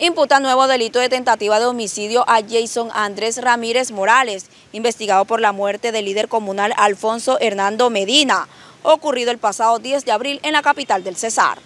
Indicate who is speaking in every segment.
Speaker 1: imputa nuevo delito de tentativa de homicidio a Jason Andrés Ramírez Morales, investigado por la muerte del líder comunal Alfonso Hernando Medina, ocurrido el pasado 10 de abril en la capital del Cesar.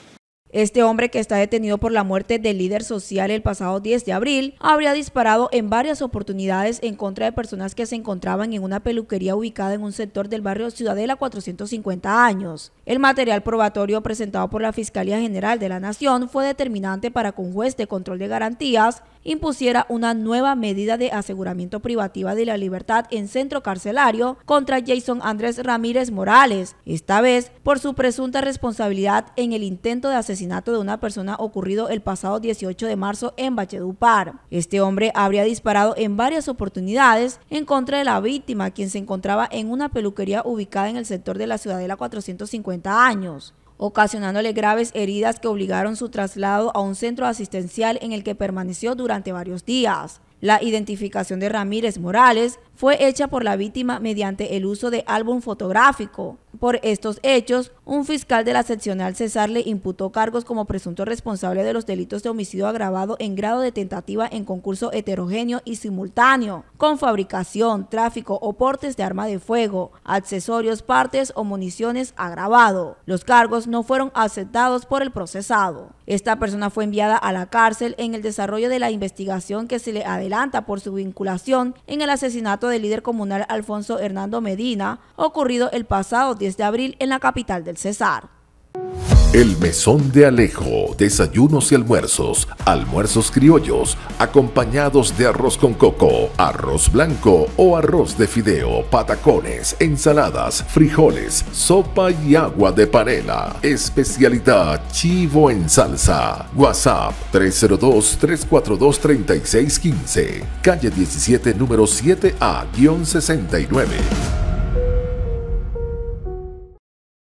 Speaker 1: Este hombre que está detenido por la muerte del líder social el pasado 10 de abril habría disparado en varias oportunidades en contra de personas que se encontraban en una peluquería ubicada en un sector del barrio Ciudadela 450 años. El material probatorio presentado por la Fiscalía General de la Nación fue determinante para que un juez de control de garantías impusiera una nueva medida de aseguramiento privativa de la libertad en centro carcelario contra Jason Andrés Ramírez Morales, esta vez por su presunta responsabilidad en el intento de asesinato de una persona ocurrido el pasado 18 de marzo en Valledupar. Este hombre habría disparado en varias oportunidades en contra de la víctima, quien se encontraba en una peluquería ubicada en el sector de la Ciudadela 450 años ocasionándole graves heridas que obligaron su traslado a un centro asistencial en el que permaneció durante varios días. La identificación de Ramírez Morales fue hecha por la víctima mediante el uso de álbum fotográfico. Por estos hechos, un fiscal de la seccional César le imputó cargos como presunto responsable de los delitos de homicidio agravado en grado de tentativa en concurso heterogéneo y simultáneo, con fabricación, tráfico o portes de arma de fuego, accesorios, partes o municiones agravado. Los cargos no fueron aceptados por el procesado. Esta persona fue enviada a la cárcel en el desarrollo de la investigación que se le adelanta por su vinculación en el asesinato del líder comunal Alfonso Hernando Medina, ocurrido el pasado 10 de abril en la capital del Cesar.
Speaker 2: El Mesón de Alejo, desayunos y almuerzos, almuerzos criollos, acompañados de arroz con coco, arroz blanco o arroz de fideo, patacones, ensaladas, frijoles, sopa y agua de panela. Especialidad chivo en salsa. WhatsApp 302-342-3615. Calle 17, número 7A-69.